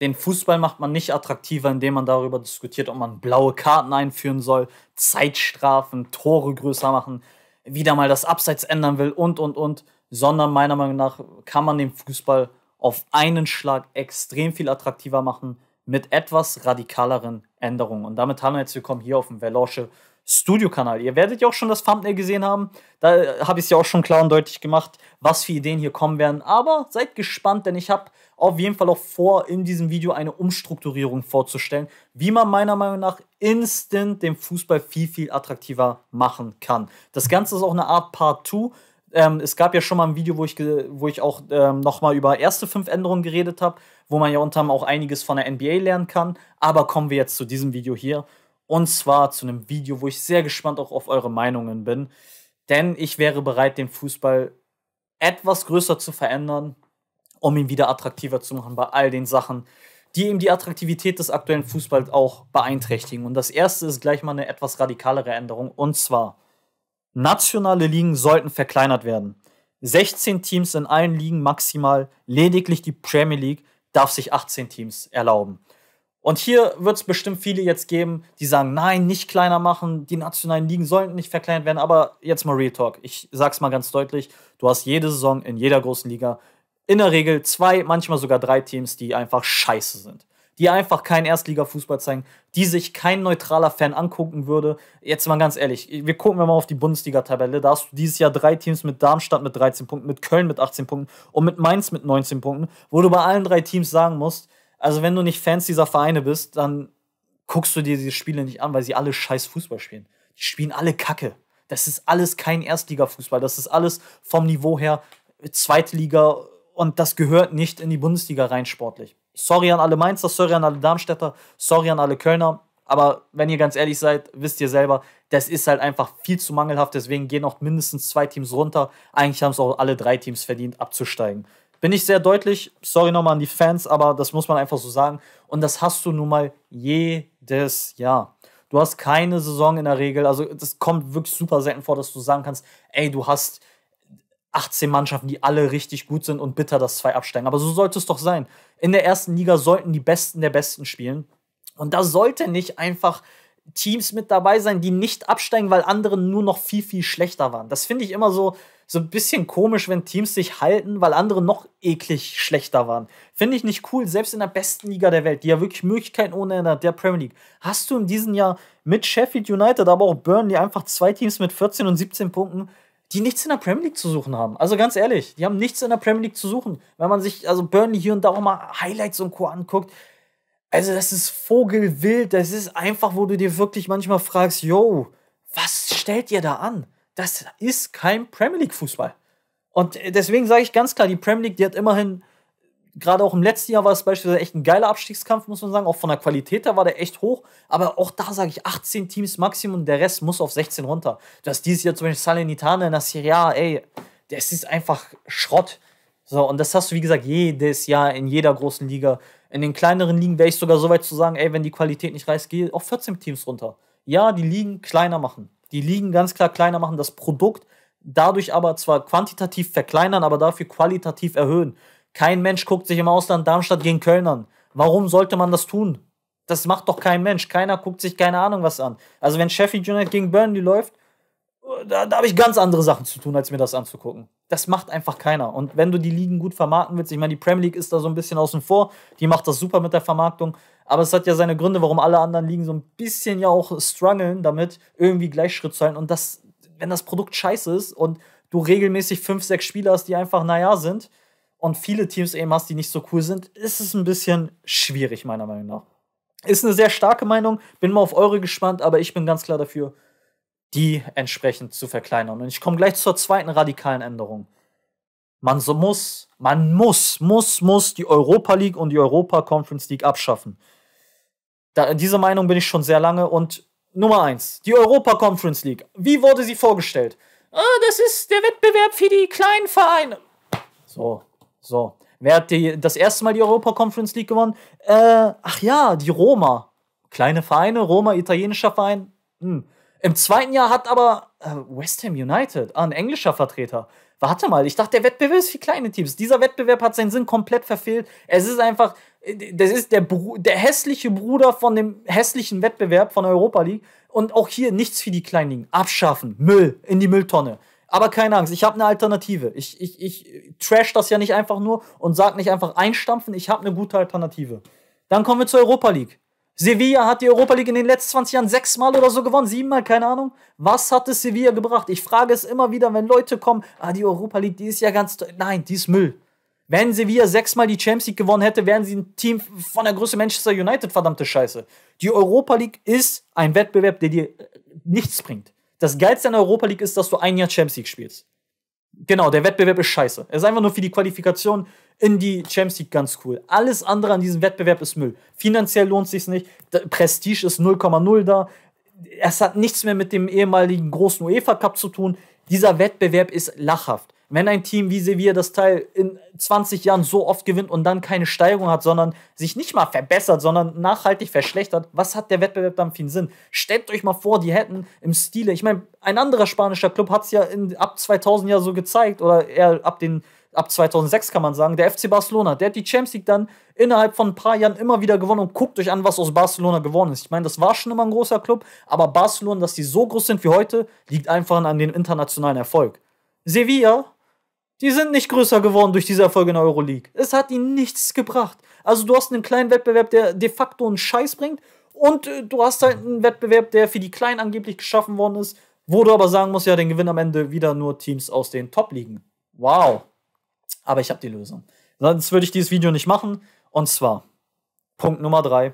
den Fußball macht man nicht attraktiver, indem man darüber diskutiert, ob man blaue Karten einführen soll, Zeitstrafen, Tore größer machen, wieder mal das Abseits ändern will und, und, und, sondern meiner Meinung nach kann man den Fußball auf einen Schlag extrem viel attraktiver machen mit etwas radikaleren Änderungen. Und damit haben wir jetzt willkommen hier auf dem Veloce Studio-Kanal. Ihr werdet ja auch schon das Thumbnail gesehen haben. Da äh, habe ich es ja auch schon klar und deutlich gemacht, was für Ideen hier kommen werden. Aber seid gespannt, denn ich habe auf jeden Fall auch vor, in diesem Video eine Umstrukturierung vorzustellen, wie man meiner Meinung nach instant den Fußball viel, viel attraktiver machen kann. Das Ganze ist auch eine Art Part 2. Ähm, es gab ja schon mal ein Video, wo ich, wo ich auch ähm, nochmal über erste fünf Änderungen geredet habe, wo man ja unter anderem auch einiges von der NBA lernen kann. Aber kommen wir jetzt zu diesem Video hier. Und zwar zu einem Video, wo ich sehr gespannt auch auf eure Meinungen bin. Denn ich wäre bereit, den Fußball etwas größer zu verändern, um ihn wieder attraktiver zu machen bei all den Sachen, die eben die Attraktivität des aktuellen Fußballs auch beeinträchtigen. Und das erste ist gleich mal eine etwas radikalere Änderung. Und zwar, nationale Ligen sollten verkleinert werden. 16 Teams in allen Ligen maximal, lediglich die Premier League darf sich 18 Teams erlauben. Und hier wird es bestimmt viele jetzt geben, die sagen, nein, nicht kleiner machen, die nationalen Ligen sollten nicht verkleinert werden. Aber jetzt mal Real Talk. Ich sag's mal ganz deutlich: Du hast jede Saison in jeder großen Liga in der Regel zwei, manchmal sogar drei Teams, die einfach scheiße sind. Die einfach keinen Erstliga-Fußball zeigen, die sich kein neutraler Fan angucken würde. Jetzt mal ganz ehrlich, wir gucken mal auf die Bundesliga-Tabelle. Da hast du dieses Jahr drei Teams mit Darmstadt mit 13 Punkten, mit Köln mit 18 Punkten und mit Mainz mit 19 Punkten, wo du bei allen drei Teams sagen musst, also, wenn du nicht Fans dieser Vereine bist, dann guckst du dir diese Spiele nicht an, weil sie alle scheiß Fußball spielen. Die spielen alle Kacke. Das ist alles kein Erstliga-Fußball. Das ist alles vom Niveau her Zweitliga und das gehört nicht in die Bundesliga rein sportlich. Sorry an alle Mainzer, sorry an alle Darmstädter, sorry an alle Kölner. Aber wenn ihr ganz ehrlich seid, wisst ihr selber, das ist halt einfach viel zu mangelhaft. Deswegen gehen auch mindestens zwei Teams runter. Eigentlich haben es auch alle drei Teams verdient, abzusteigen. Bin ich sehr deutlich, sorry nochmal an die Fans, aber das muss man einfach so sagen. Und das hast du nun mal jedes Jahr. Du hast keine Saison in der Regel, also das kommt wirklich super selten vor, dass du sagen kannst, ey, du hast 18 Mannschaften, die alle richtig gut sind und bitter, dass zwei absteigen. Aber so sollte es doch sein. In der ersten Liga sollten die Besten der Besten spielen. Und da sollte nicht einfach Teams mit dabei sein, die nicht absteigen, weil andere nur noch viel, viel schlechter waren. Das finde ich immer so, so ein bisschen komisch, wenn Teams sich halten, weil andere noch eklig schlechter waren. Finde ich nicht cool, selbst in der besten Liga der Welt, die ja wirklich Möglichkeiten ohne Ende hat, der Premier League. Hast du in diesem Jahr mit Sheffield United, aber auch Burnley einfach zwei Teams mit 14 und 17 Punkten, die nichts in der Premier League zu suchen haben. Also ganz ehrlich, die haben nichts in der Premier League zu suchen. Wenn man sich also Burnley hier und da auch mal Highlights und Co. anguckt, also das ist vogelwild, das ist einfach, wo du dir wirklich manchmal fragst, yo, was stellt ihr da an? das ist kein Premier League Fußball. Und äh, deswegen sage ich ganz klar, die Premier League, die hat immerhin, gerade auch im letzten Jahr war es beispielsweise echt ein geiler Abstiegskampf, muss man sagen. Auch von der Qualität her war der echt hoch. Aber auch da sage ich 18 Teams Maximum, der Rest muss auf 16 runter. Du hast dieses Jahr zum Beispiel Salernitana in der Serie A, ey, das ist einfach Schrott. So, und das hast du, wie gesagt, jedes Jahr in jeder großen Liga. In den kleineren Ligen wäre ich sogar so weit zu sagen, ey, wenn die Qualität nicht reißt, geh auf 14 Teams runter. Ja, die Ligen kleiner machen die Ligen ganz klar kleiner machen, das Produkt dadurch aber zwar quantitativ verkleinern, aber dafür qualitativ erhöhen. Kein Mensch guckt sich im Ausland Darmstadt gegen Köln an. Warum sollte man das tun? Das macht doch kein Mensch. Keiner guckt sich keine Ahnung was an. Also wenn Sheffield United gegen Burnley läuft, da, da habe ich ganz andere Sachen zu tun, als mir das anzugucken das macht einfach keiner. Und wenn du die Ligen gut vermarkten willst, ich meine, die Premier League ist da so ein bisschen außen vor, die macht das super mit der Vermarktung, aber es hat ja seine Gründe, warum alle anderen Ligen so ein bisschen ja auch strugglen damit, irgendwie Gleichschritt zu halten. Und das, wenn das Produkt scheiße ist und du regelmäßig fünf, sechs Spieler hast, die einfach naja sind und viele Teams eben hast, die nicht so cool sind, ist es ein bisschen schwierig, meiner Meinung nach. Ist eine sehr starke Meinung, bin mal auf eure gespannt, aber ich bin ganz klar dafür, die entsprechend zu verkleinern. Und ich komme gleich zur zweiten radikalen Änderung. Man so muss, man muss, muss, muss die Europa League und die Europa Conference League abschaffen. Da, dieser Meinung bin ich schon sehr lange und Nummer eins, die Europa Conference League. Wie wurde sie vorgestellt? Oh, das ist der Wettbewerb für die kleinen Vereine. So, so. Wer hat die, das erste Mal die Europa Conference League gewonnen? Äh, ach ja, die Roma. Kleine Vereine, Roma, italienischer Verein. Hm. Im zweiten Jahr hat aber äh, West Ham United, ah, ein englischer Vertreter. Warte mal, ich dachte, der Wettbewerb ist für kleine Teams. Dieser Wettbewerb hat seinen Sinn komplett verfehlt. Es ist einfach, äh, das ist der, der hässliche Bruder von dem hässlichen Wettbewerb von Europa League. Und auch hier nichts für die kleinen Abschaffen, Müll, in die Mülltonne. Aber keine Angst, ich habe eine Alternative. Ich, ich, ich trash das ja nicht einfach nur und sage nicht einfach einstampfen, ich habe eine gute Alternative. Dann kommen wir zur Europa League. Sevilla hat die Europa League in den letzten 20 Jahren sechsmal oder so gewonnen, siebenmal, keine Ahnung. Was hat es Sevilla gebracht? Ich frage es immer wieder, wenn Leute kommen, ah, die Europa League, die ist ja ganz toll. Nein, die ist Müll. Wenn Sevilla sechsmal die Champions League gewonnen hätte, wären sie ein Team von der Größe Manchester United, verdammte Scheiße. Die Europa League ist ein Wettbewerb, der dir äh, nichts bringt. Das Geilste an der Europa League ist, dass du ein Jahr Champions League spielst. Genau, der Wettbewerb ist scheiße. Er ist einfach nur für die Qualifikation in die Champions League ganz cool. Alles andere an diesem Wettbewerb ist Müll. Finanziell lohnt sich nicht. Prestige ist 0,0 da. Es hat nichts mehr mit dem ehemaligen großen UEFA Cup zu tun. Dieser Wettbewerb ist lachhaft. Wenn ein Team wie Sevilla das Teil in 20 Jahren so oft gewinnt und dann keine Steigerung hat, sondern sich nicht mal verbessert, sondern nachhaltig verschlechtert, was hat der Wettbewerb dann für einen Sinn? Stellt euch mal vor, die hätten im Stile, ich meine, ein anderer spanischer Club hat es ja in, ab 2000 ja so gezeigt oder eher ab den ab 2006 kann man sagen, der FC Barcelona, der hat die Champions League dann innerhalb von ein paar Jahren immer wieder gewonnen und guckt euch an, was aus Barcelona geworden ist. Ich meine, das war schon immer ein großer Club, aber Barcelona, dass die so groß sind wie heute, liegt einfach an dem internationalen Erfolg. Sevilla die sind nicht größer geworden durch diese Erfolge in der Euroleague. Es hat ihnen nichts gebracht. Also du hast einen kleinen Wettbewerb, der de facto einen Scheiß bringt. Und äh, du hast halt einen Wettbewerb, der für die Kleinen angeblich geschaffen worden ist, wo du aber sagen musst, ja, den gewinnen am Ende wieder nur Teams aus den Top-Ligen. Wow. Aber ich habe die Lösung. Sonst würde ich dieses Video nicht machen. Und zwar, Punkt Nummer drei.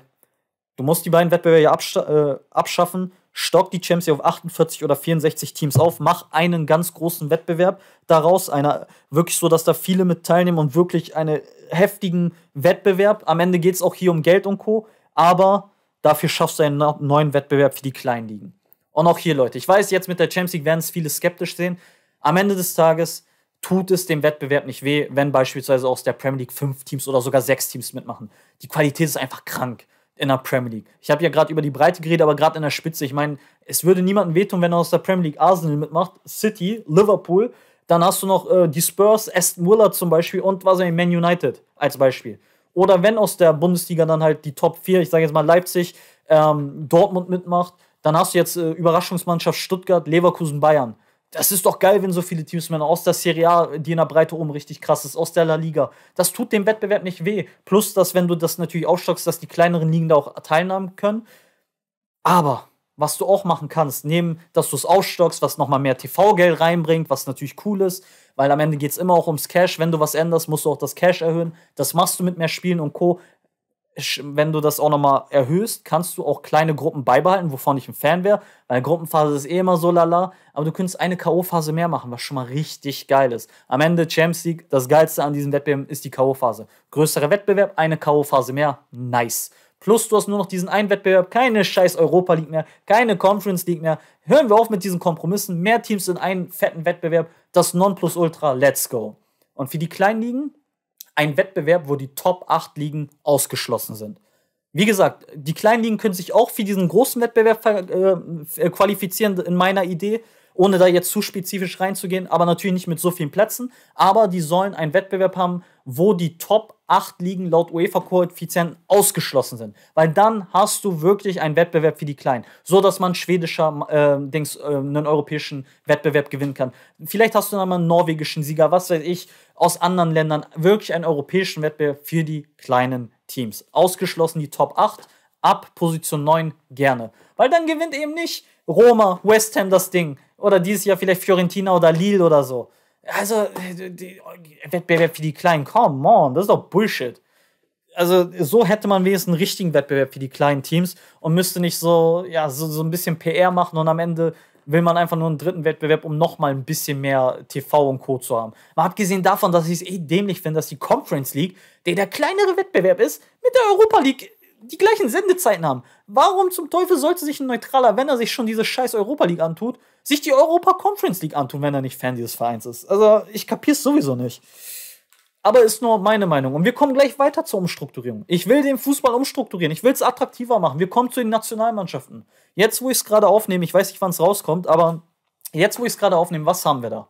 Du musst die beiden Wettbewerbe absch äh, abschaffen stock die Champions League auf 48 oder 64 Teams auf, mach einen ganz großen Wettbewerb daraus, einer wirklich so, dass da viele mit teilnehmen und wirklich einen heftigen Wettbewerb. Am Ende geht es auch hier um Geld und Co., aber dafür schaffst du einen neuen Wettbewerb für die kleinen Ligen. Und auch hier, Leute, ich weiß, jetzt mit der Champions League werden es viele skeptisch sehen. Am Ende des Tages tut es dem Wettbewerb nicht weh, wenn beispielsweise aus der Premier League fünf Teams oder sogar sechs Teams mitmachen. Die Qualität ist einfach krank in der Premier League. Ich habe ja gerade über die Breite geredet, aber gerade in der Spitze. Ich meine, es würde niemandem wehtun, wenn er aus der Premier League Arsenal mitmacht, City, Liverpool. Dann hast du noch äh, die Spurs, Aston Villa zum Beispiel und was in Man United als Beispiel. Oder wenn aus der Bundesliga dann halt die Top 4, ich sage jetzt mal Leipzig, ähm, Dortmund mitmacht, dann hast du jetzt äh, Überraschungsmannschaft Stuttgart, Leverkusen, Bayern das ist doch geil, wenn so viele Teams mehr aus der Serie A, die in der Breite oben richtig krass ist, aus der La Liga. Das tut dem Wettbewerb nicht weh. Plus, dass wenn du das natürlich aufstockst, dass die kleineren Ligen da auch teilnehmen können. Aber was du auch machen kannst, neben, dass du es aufstockst, was nochmal mehr TV-Geld reinbringt, was natürlich cool ist, weil am Ende geht es immer auch ums Cash. Wenn du was änderst, musst du auch das Cash erhöhen. Das machst du mit mehr Spielen und Co wenn du das auch nochmal erhöhst, kannst du auch kleine Gruppen beibehalten, wovon ich ein Fan wäre, weil Gruppenphase ist eh immer so lala, aber du könntest eine K.O.-Phase mehr machen, was schon mal richtig geil ist. Am Ende Champions League, das Geilste an diesem Wettbewerb ist die K.O.-Phase. Größerer Wettbewerb, eine K.O.-Phase mehr, nice. Plus du hast nur noch diesen einen Wettbewerb, keine scheiß Europa League mehr, keine Conference League mehr. Hören wir auf mit diesen Kompromissen, mehr Teams in einen fetten Wettbewerb, das Nonplusultra, let's go. Und für die kleinen Ligen, ein Wettbewerb, wo die Top 8 Ligen ausgeschlossen sind. Wie gesagt, die kleinen Ligen können sich auch für diesen großen Wettbewerb äh, äh qualifizieren, in meiner Idee ohne da jetzt zu spezifisch reinzugehen, aber natürlich nicht mit so vielen Plätzen. Aber die sollen einen Wettbewerb haben, wo die Top 8 Ligen laut UEFA-Koeffizienten ausgeschlossen sind. Weil dann hast du wirklich einen Wettbewerb für die Kleinen. So dass man schwedischer äh, Dings, äh, einen europäischen Wettbewerb gewinnen kann. Vielleicht hast du dann mal einen norwegischen Sieger, was weiß ich, aus anderen Ländern. Wirklich einen europäischen Wettbewerb für die kleinen Teams. Ausgeschlossen die Top 8, ab Position 9 gerne. Weil dann gewinnt eben nicht Roma, West Ham das Ding oder dieses Jahr vielleicht Fiorentina oder Lille oder so. Also, Wettbewerb für die Kleinen, come on, das ist doch Bullshit. Also, so hätte man wenigstens einen richtigen Wettbewerb für die kleinen Teams und müsste nicht so, ja, so, so ein bisschen PR machen und am Ende will man einfach nur einen dritten Wettbewerb, um nochmal ein bisschen mehr TV und Co. zu haben. Mal abgesehen davon, dass ich es eh dämlich finde, dass die Conference League, der der kleinere Wettbewerb ist, mit der Europa League die gleichen Sendezeiten haben. Warum zum Teufel sollte sich ein neutraler, wenn er sich schon diese scheiß Europa League antut, sich die Europa Conference League antun, wenn er nicht Fan dieses Vereins ist? Also, ich kapier's sowieso nicht. Aber ist nur meine Meinung. Und wir kommen gleich weiter zur Umstrukturierung. Ich will den Fußball umstrukturieren. Ich will es attraktiver machen. Wir kommen zu den Nationalmannschaften. Jetzt, wo ich es gerade aufnehme, ich weiß nicht, wann es rauskommt, aber jetzt, wo ich es gerade aufnehme, was haben wir da?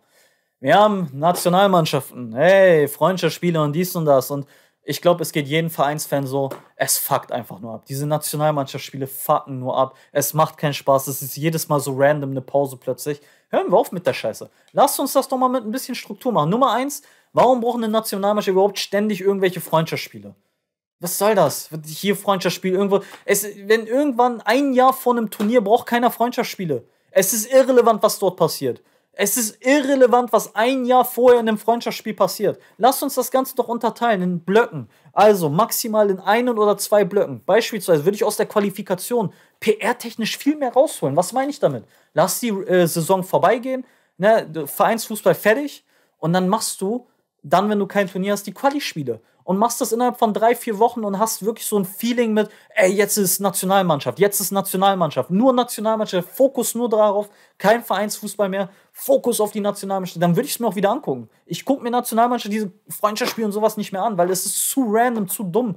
Wir haben Nationalmannschaften, hey, Freundschaftsspiele und dies und das. Und ich glaube, es geht jedem Vereinsfan so, es fuckt einfach nur ab. Diese Nationalmannschaftsspiele fucken nur ab. Es macht keinen Spaß. Es ist jedes Mal so random eine Pause plötzlich. Hören wir auf mit der Scheiße. Lasst uns das doch mal mit ein bisschen Struktur machen. Nummer eins, warum brauchen eine Nationalmannschaft überhaupt ständig irgendwelche Freundschaftsspiele? Was soll das? Hier Freundschaftsspiel irgendwo. Es, wenn irgendwann ein Jahr vor einem Turnier braucht keiner Freundschaftsspiele. Es ist irrelevant, was dort passiert. Es ist irrelevant, was ein Jahr vorher in einem Freundschaftsspiel passiert. Lass uns das Ganze doch unterteilen in Blöcken. Also maximal in einen oder zwei Blöcken. Beispielsweise würde ich aus der Qualifikation PR-technisch viel mehr rausholen. Was meine ich damit? Lass die äh, Saison vorbeigehen, ne, Vereinsfußball fertig und dann machst du dann, wenn du kein Turnier hast, die Quali-Spiele und machst das innerhalb von drei, vier Wochen und hast wirklich so ein Feeling mit, ey, jetzt ist Nationalmannschaft, jetzt ist Nationalmannschaft, nur Nationalmannschaft, Fokus nur darauf, kein Vereinsfußball mehr, Fokus auf die Nationalmannschaft, dann würde ich es mir auch wieder angucken. Ich gucke mir Nationalmannschaft, diese Freundschaftsspiele und sowas nicht mehr an, weil es ist zu random, zu dumm.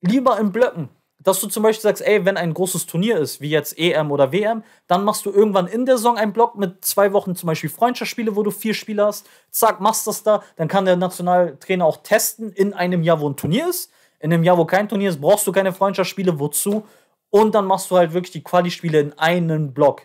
Lieber in Blöcken. Dass du zum Beispiel sagst, ey, wenn ein großes Turnier ist, wie jetzt EM oder WM, dann machst du irgendwann in der Saison einen Block mit zwei Wochen zum Beispiel Freundschaftsspiele, wo du vier Spiele hast. Zack, machst das da. Dann kann der Nationaltrainer auch testen in einem Jahr, wo ein Turnier ist. In einem Jahr, wo kein Turnier ist, brauchst du keine Freundschaftsspiele. Wozu? Und dann machst du halt wirklich die Quali-Spiele in einem Block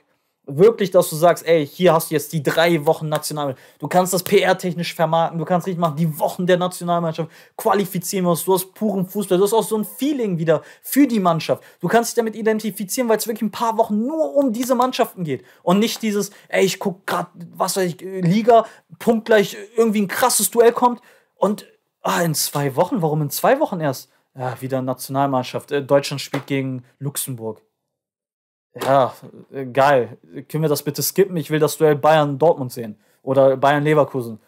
wirklich, dass du sagst, ey, hier hast du jetzt die drei Wochen Nationalmannschaft. Du kannst das PR-technisch vermarkten, du kannst richtig machen, die Wochen der Nationalmannschaft qualifizieren wir du hast puren Fußball, du hast auch so ein Feeling wieder für die Mannschaft. Du kannst dich damit identifizieren, weil es wirklich ein paar Wochen nur um diese Mannschaften geht und nicht dieses, ey, ich guck gerade, was weiß ich, Liga, punktgleich irgendwie ein krasses Duell kommt und ah, in zwei Wochen, warum in zwei Wochen erst? Ja, wieder Nationalmannschaft. Äh, Deutschland spielt gegen Luxemburg ja, äh, geil, können wir das bitte skippen? Ich will das Duell Bayern-Dortmund sehen oder Bayern-Leverkusen.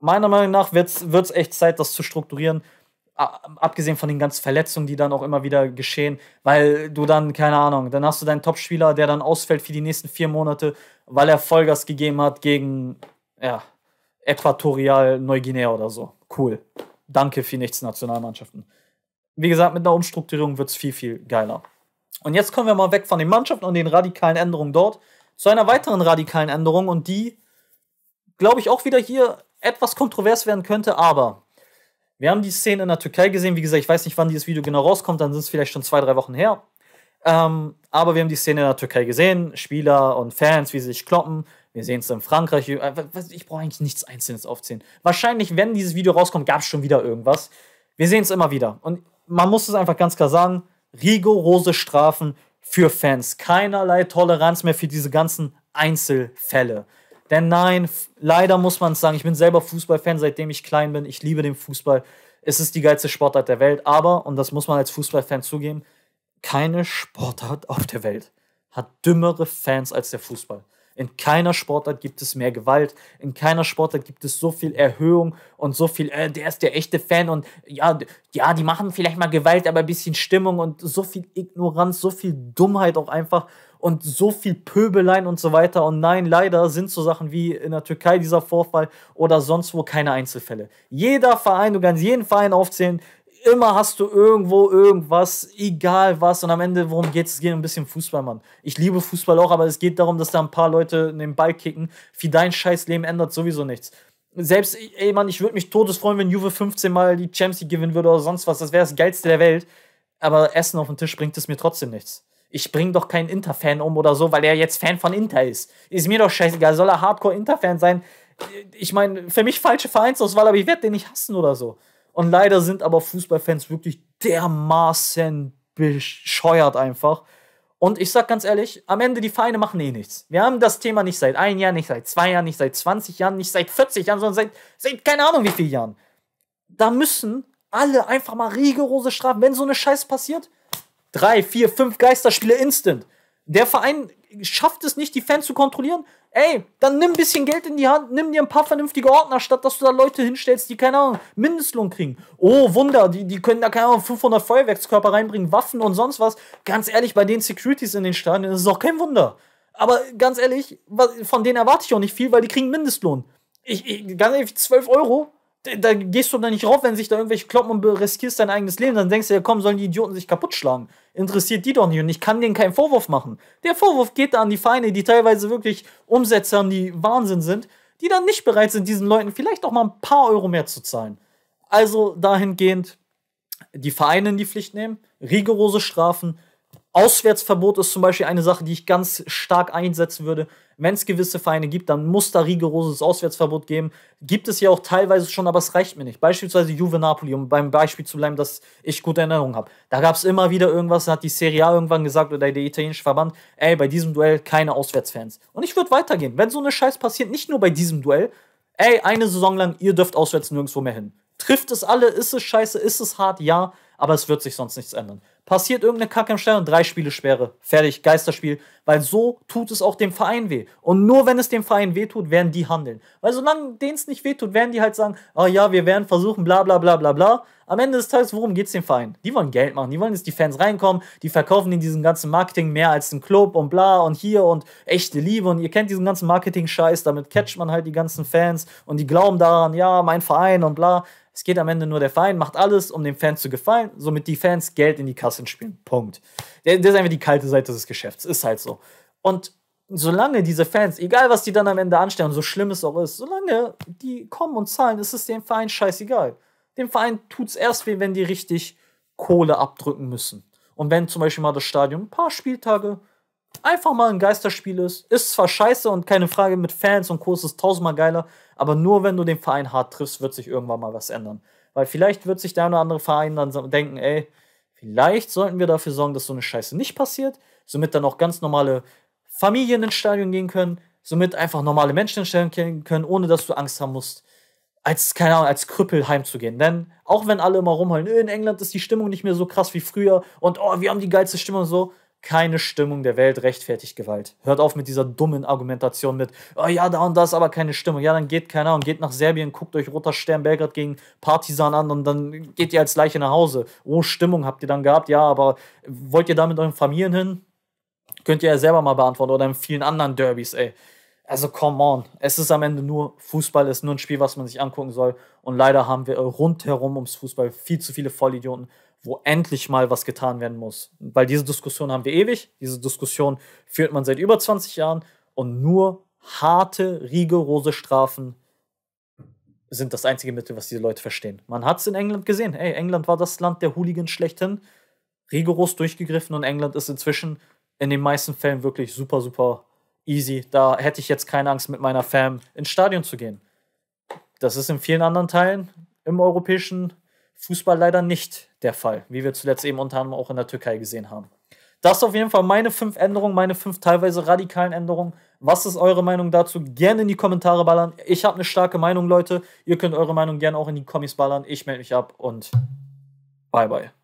Meiner Meinung nach wird es echt Zeit, das zu strukturieren, abgesehen von den ganzen Verletzungen, die dann auch immer wieder geschehen, weil du dann, keine Ahnung, dann hast du deinen Topspieler, der dann ausfällt für die nächsten vier Monate, weil er Vollgas gegeben hat gegen, ja, Äquatorial Neuguinea oder so. Cool. Danke, für nichts, Nationalmannschaften. Wie gesagt, mit einer Umstrukturierung wird es viel, viel geiler. Und jetzt kommen wir mal weg von den Mannschaften und den radikalen Änderungen dort zu einer weiteren radikalen Änderung und die, glaube ich, auch wieder hier etwas kontrovers werden könnte, aber wir haben die Szene in der Türkei gesehen. Wie gesagt, ich weiß nicht, wann dieses Video genau rauskommt, dann sind es vielleicht schon zwei, drei Wochen her. Ähm, aber wir haben die Szene in der Türkei gesehen, Spieler und Fans, wie sie sich kloppen. Wir sehen es in Frankreich. Äh, ich brauche eigentlich nichts Einzelnes aufzählen. Wahrscheinlich, wenn dieses Video rauskommt, gab es schon wieder irgendwas. Wir sehen es immer wieder. Und man muss es einfach ganz klar sagen, rigorose Strafen für Fans. Keinerlei Toleranz mehr für diese ganzen Einzelfälle. Denn nein, leider muss man es sagen, ich bin selber Fußballfan, seitdem ich klein bin. Ich liebe den Fußball. Es ist die geilste Sportart der Welt. Aber, und das muss man als Fußballfan zugeben, keine Sportart auf der Welt hat dümmere Fans als der Fußball. In keiner Sportart gibt es mehr Gewalt, in keiner Sportart gibt es so viel Erhöhung und so viel, äh, der ist der echte Fan und ja, ja, die machen vielleicht mal Gewalt, aber ein bisschen Stimmung und so viel Ignoranz, so viel Dummheit auch einfach und so viel Pöbelein und so weiter. Und nein, leider sind so Sachen wie in der Türkei dieser Vorfall oder sonst wo keine Einzelfälle. Jeder Verein, du kannst jeden Verein aufzählen, immer hast du irgendwo irgendwas, egal was. Und am Ende, worum geht es? Es geht um ein bisschen Fußball, Mann. Ich liebe Fußball auch, aber es geht darum, dass da ein paar Leute den Ball kicken. Für dein scheiß Leben ändert sowieso nichts. Selbst, ey, Mann, ich würde mich totes freuen, wenn Juve 15 Mal die Champions League gewinnen würde oder sonst was. Das wäre das Geilste der Welt. Aber Essen auf den Tisch bringt es mir trotzdem nichts. Ich bringe doch keinen Inter-Fan um oder so, weil er jetzt Fan von Inter ist. Ist mir doch scheißegal. Soll er Hardcore-Inter-Fan sein? Ich meine, für mich falsche Vereinsauswahl, aber ich werde den nicht hassen oder so. Und leider sind aber Fußballfans wirklich dermaßen bescheuert einfach. Und ich sag ganz ehrlich, am Ende die Vereine machen eh nichts. Wir haben das Thema nicht seit ein Jahr, nicht seit zwei Jahren, nicht seit 20 Jahren, nicht seit 40 Jahren, sondern seit, seit keine Ahnung wie vielen Jahren. Da müssen alle einfach mal rigorose Strafen. Wenn so eine Scheiße passiert, drei, vier, fünf Geisterspiele instant. Der Verein schafft es nicht, die Fans zu kontrollieren. Ey, dann nimm ein bisschen Geld in die Hand, nimm dir ein paar vernünftige Ordner, statt dass du da Leute hinstellst, die keine Ahnung, Mindestlohn kriegen. Oh, Wunder, die, die können da keine Ahnung, 500 Feuerwerkskörper reinbringen, Waffen und sonst was. Ganz ehrlich, bei den Securities in den Stadien das ist es auch kein Wunder. Aber ganz ehrlich, von denen erwarte ich auch nicht viel, weil die kriegen Mindestlohn. Ich, ich, ganz ehrlich, 12 Euro, da gehst du da nicht rauf, wenn sich da irgendwelche kloppen und riskierst dein eigenes Leben. Dann denkst du ja, komm, sollen die Idioten sich kaputt schlagen? Interessiert die doch nicht. Und ich kann denen keinen Vorwurf machen. Der Vorwurf geht da an die Feinde, die teilweise wirklich Umsetzer haben, die Wahnsinn sind, die dann nicht bereit sind, diesen Leuten vielleicht auch mal ein paar Euro mehr zu zahlen. Also dahingehend die Vereine in die Pflicht nehmen, rigorose Strafen, Auswärtsverbot ist zum Beispiel eine Sache, die ich ganz stark einsetzen würde. Wenn es gewisse Vereine gibt, dann muss da rigoroses Auswärtsverbot geben. Gibt es ja auch teilweise schon, aber es reicht mir nicht. Beispielsweise Juve Napoli, um beim Beispiel zu bleiben, dass ich gute Erinnerungen habe. Da gab es immer wieder irgendwas, hat die Serie A irgendwann gesagt oder der italienische Verband, ey, bei diesem Duell keine Auswärtsfans. Und ich würde weitergehen. Wenn so eine Scheiß passiert, nicht nur bei diesem Duell, ey, eine Saison lang, ihr dürft auswärts nirgendwo mehr hin. Trifft es alle? Ist es scheiße? Ist es hart? Ja aber es wird sich sonst nichts ändern. Passiert irgendeine Kacke im Stadion, drei Spiele Sperre, fertig, Geisterspiel, weil so tut es auch dem Verein weh. Und nur wenn es dem Verein weh tut, werden die handeln. Weil solange denen es nicht weh tut, werden die halt sagen, oh ja, wir werden versuchen, bla bla bla bla bla. Am Ende des Tages, worum geht es dem Verein? Die wollen Geld machen, die wollen, dass die Fans reinkommen, die verkaufen in diesem ganzen Marketing mehr als ein Club und bla und hier und echte Liebe und ihr kennt diesen ganzen Marketing-Scheiß, damit catcht man halt die ganzen Fans und die glauben daran, ja, mein Verein und bla. Es geht am Ende nur der Verein, macht alles, um den Fans zu gefallen, somit die Fans Geld in die Kassen spielen. Punkt. Das ist einfach die kalte Seite des Geschäfts. Ist halt so. Und solange diese Fans, egal was die dann am Ende anstellen, so schlimm es auch ist, solange die kommen und zahlen, ist es dem Verein scheißegal. Dem Verein tut es erst weh, wenn die richtig Kohle abdrücken müssen. Und wenn zum Beispiel mal das Stadion ein paar Spieltage einfach mal ein Geisterspiel ist. Ist zwar scheiße und keine Frage mit Fans und Kurs ist es tausendmal geiler, aber nur wenn du den Verein hart triffst, wird sich irgendwann mal was ändern. Weil vielleicht wird sich der eine oder andere Verein dann denken, ey, vielleicht sollten wir dafür sorgen, dass so eine Scheiße nicht passiert, somit dann auch ganz normale Familien ins Stadion gehen können, somit einfach normale Menschen ins Stadion gehen können, ohne dass du Angst haben musst, als, keine Ahnung, als Krüppel heimzugehen. Denn auch wenn alle immer rumheulen, äh, in England ist die Stimmung nicht mehr so krass wie früher und oh, wir haben die geilste Stimmung und so, keine Stimmung der Welt rechtfertigt Gewalt. Hört auf mit dieser dummen Argumentation mit, oh ja, da und da ist aber keine Stimmung. Ja, dann geht keiner und geht nach Serbien, guckt euch Roter Stern Belgrad gegen Partisan an und dann geht ihr als Leiche nach Hause. Oh, Stimmung habt ihr dann gehabt, ja, aber wollt ihr da mit euren Familien hin? Könnt ihr ja selber mal beantworten oder in vielen anderen Derbys, ey also come on, es ist am Ende nur Fußball, ist nur ein Spiel, was man sich angucken soll. Und leider haben wir rundherum ums Fußball viel zu viele Vollidioten, wo endlich mal was getan werden muss. Weil diese Diskussion haben wir ewig, diese Diskussion führt man seit über 20 Jahren und nur harte, rigorose Strafen sind das einzige Mittel, was diese Leute verstehen. Man hat es in England gesehen. Ey, England war das Land der Hooligans schlechthin, rigoros durchgegriffen und England ist inzwischen in den meisten Fällen wirklich super, super easy. Da hätte ich jetzt keine Angst, mit meiner Fam ins Stadion zu gehen. Das ist in vielen anderen Teilen im europäischen Fußball leider nicht der Fall, wie wir zuletzt eben unter anderem auch in der Türkei gesehen haben. Das auf jeden Fall meine fünf Änderungen, meine fünf teilweise radikalen Änderungen. Was ist eure Meinung dazu? Gerne in die Kommentare ballern. Ich habe eine starke Meinung, Leute. Ihr könnt eure Meinung gerne auch in die Kommis ballern. Ich melde mich ab und bye bye.